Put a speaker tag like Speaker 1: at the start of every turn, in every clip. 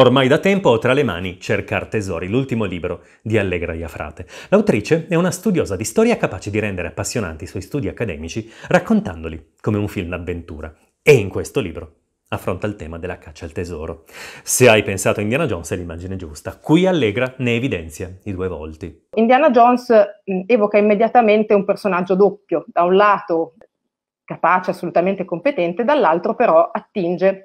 Speaker 1: Ormai da tempo ho tra le mani Cercar tesori, l'ultimo libro di Allegra Iafrate. L'autrice è una studiosa di storia capace di rendere appassionanti i suoi studi accademici raccontandoli come un film d'avventura. E in questo libro affronta il tema della caccia al tesoro. Se hai pensato a Indiana Jones è l'immagine giusta. Qui Allegra ne evidenzia i due volti. Indiana Jones mm, evoca immediatamente un personaggio doppio, da un lato capace, assolutamente competente, dall'altro però attinge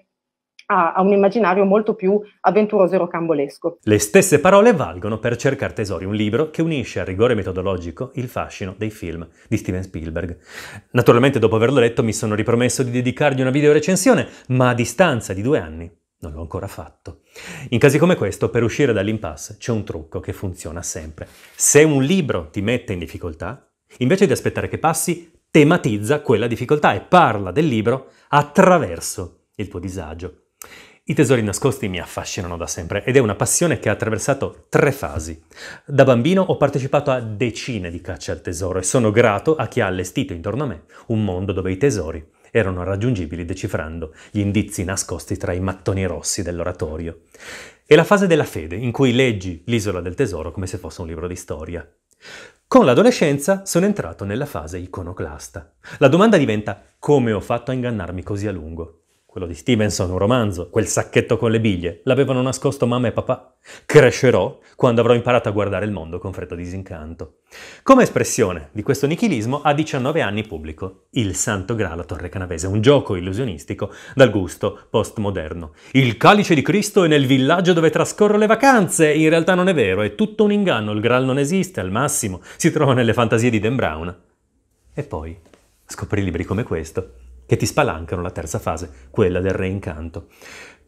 Speaker 1: a, un immaginario molto più avventuroso e rocambolesco. Le stesse parole valgono per Cercare Tesori, un libro che unisce a rigore metodologico il fascino dei film di Steven Spielberg. Naturalmente dopo averlo letto mi sono ripromesso di dedicargli una videorecensione, ma a distanza di due anni non l'ho ancora fatto. In casi come questo, per uscire dall'impasse c'è un trucco che funziona sempre. Se un libro ti mette in difficoltà, invece di aspettare che passi, tematizza quella difficoltà e parla del libro attraverso il tuo disagio. I tesori nascosti mi affascinano da sempre ed è una passione che ha attraversato tre fasi. Da bambino ho partecipato a decine di cacce al tesoro e sono grato a chi ha allestito intorno a me un mondo dove i tesori erano raggiungibili decifrando gli indizi nascosti tra i mattoni rossi dell'oratorio. È la fase della fede in cui leggi l'isola del tesoro come se fosse un libro di storia. Con l'adolescenza sono entrato nella fase iconoclasta. La domanda diventa come ho fatto a ingannarmi così a lungo? quello di Stevenson, un romanzo, quel sacchetto con le biglie, l'avevano nascosto mamma e papà. Crescerò quando avrò imparato a guardare il mondo con freddo disincanto. Come espressione di questo nichilismo, a 19 anni pubblico Il Santo Graal a Torre Canavese, un gioco illusionistico dal gusto postmoderno. Il calice di Cristo è nel villaggio dove trascorro le vacanze. In realtà non è vero, è tutto un inganno, il Graal non esiste, al massimo si trova nelle fantasie di Dan Brown. E poi scoprì libri come questo che ti spalancano la terza fase, quella del reincanto.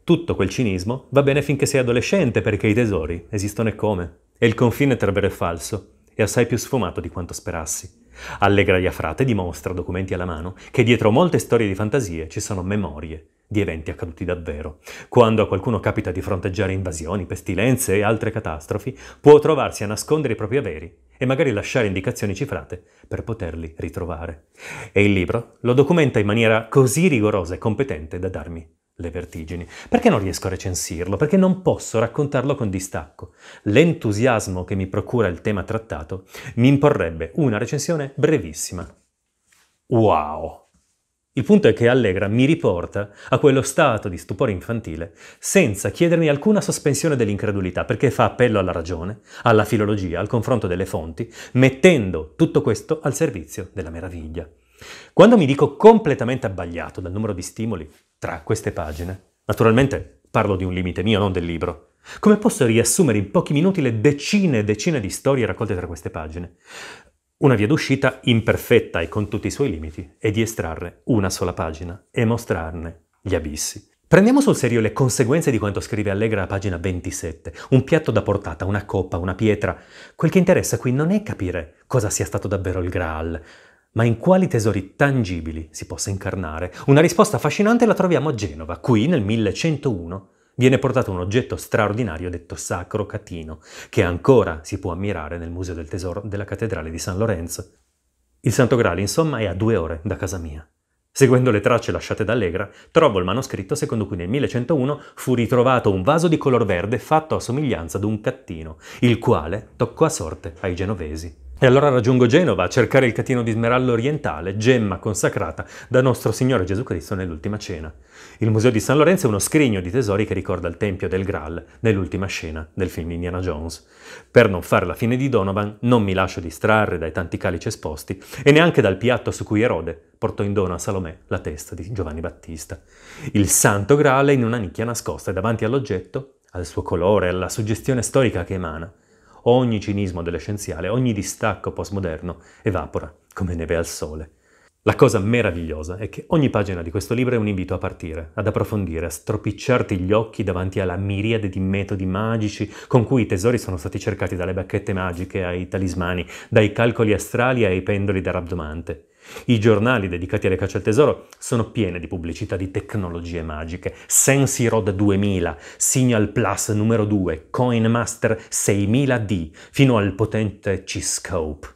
Speaker 1: Tutto quel cinismo va bene finché sei adolescente perché i tesori esistono e come, e il confine tra vero e falso è assai più sfumato di quanto sperassi. Allegra Iafrate dimostra, documenti alla mano, che dietro molte storie di fantasie ci sono memorie di eventi accaduti davvero. Quando a qualcuno capita di fronteggiare invasioni, pestilenze e altre catastrofi, può trovarsi a nascondere i propri averi e magari lasciare indicazioni cifrate per poterli ritrovare. E il libro lo documenta in maniera così rigorosa e competente da darmi le vertigini. Perché non riesco a recensirlo? Perché non posso raccontarlo con distacco. L'entusiasmo che mi procura il tema trattato mi imporrebbe una recensione brevissima. Wow! Il punto è che Allegra mi riporta a quello stato di stupore infantile senza chiedermi alcuna sospensione dell'incredulità, perché fa appello alla ragione, alla filologia, al confronto delle fonti, mettendo tutto questo al servizio della meraviglia. Quando mi dico completamente abbagliato dal numero di stimoli tra queste pagine, naturalmente parlo di un limite mio, non del libro. Come posso riassumere in pochi minuti le decine e decine di storie raccolte tra queste pagine? Una via d'uscita imperfetta e con tutti i suoi limiti è di estrarre una sola pagina e mostrarne gli abissi. Prendiamo sul serio le conseguenze di quanto scrive Allegra a pagina 27. Un piatto da portata, una coppa, una pietra. Quel che interessa qui non è capire cosa sia stato davvero il Graal, ma in quali tesori tangibili si possa incarnare. Una risposta affascinante la troviamo a Genova, qui nel 1101 viene portato un oggetto straordinario detto Sacro Catino, che ancora si può ammirare nel Museo del Tesoro della Cattedrale di San Lorenzo. Il Santo Graal, insomma, è a due ore da casa mia. Seguendo le tracce lasciate da Allegra, trovo il manoscritto secondo cui nel 1101 fu ritrovato un vaso di color verde fatto a somiglianza ad un cattino, il quale toccò a sorte ai genovesi. E allora raggiungo Genova a cercare il catino di smerallo orientale, gemma consacrata da nostro Signore Gesù Cristo nell'ultima cena. Il Museo di San Lorenzo è uno scrigno di tesori che ricorda il Tempio del Graal nell'ultima scena del film Indiana Jones. Per non fare la fine di Donovan, non mi lascio distrarre dai tanti calici esposti e neanche dal piatto su cui Erode portò in dono a Salomè la testa di Giovanni Battista. Il Santo Graal è in una nicchia nascosta e davanti all'oggetto, al suo colore, alla suggestione storica che emana, ogni cinismo dell'essenziale, ogni distacco postmoderno evapora come neve al sole. La cosa meravigliosa è che ogni pagina di questo libro è un invito a partire, ad approfondire, a stropicciarti gli occhi davanti alla miriade di metodi magici con cui i tesori sono stati cercati dalle bacchette magiche ai talismani, dai calcoli astrali ai pendoli da rabdomante. I giornali dedicati alle cacce al tesoro sono pieni di pubblicità di tecnologie magiche. Sensi Rod 2000, Signal Plus numero 2, CoinMaster 6000D, fino al potente C-Scope.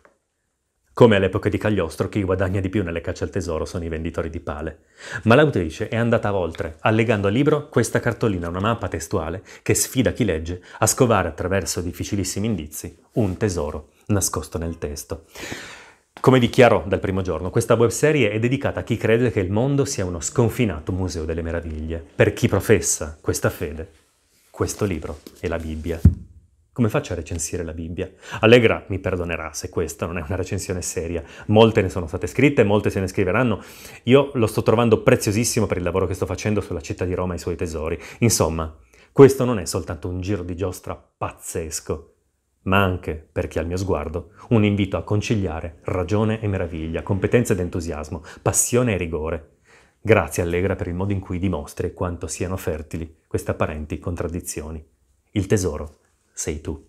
Speaker 1: Come all'epoca di Cagliostro, chi guadagna di più nelle cacce al tesoro sono i venditori di pale. Ma l'autrice è andata oltre, allegando al libro questa cartolina, una mappa testuale che sfida chi legge a scovare attraverso difficilissimi indizi un tesoro nascosto nel testo. Come dichiarò dal primo giorno, questa webserie è dedicata a chi crede che il mondo sia uno sconfinato museo delle meraviglie. Per chi professa questa fede, questo libro è la Bibbia. Come faccio a recensire la Bibbia? Allegra mi perdonerà se questa non è una recensione seria. Molte ne sono state scritte, molte se ne scriveranno. Io lo sto trovando preziosissimo per il lavoro che sto facendo sulla città di Roma e i suoi tesori. Insomma, questo non è soltanto un giro di giostra pazzesco ma anche, per chi ha il mio sguardo, un invito a conciliare ragione e meraviglia, competenza ed entusiasmo, passione e rigore. Grazie Allegra per il modo in cui dimostri quanto siano fertili queste apparenti contraddizioni. Il tesoro sei tu.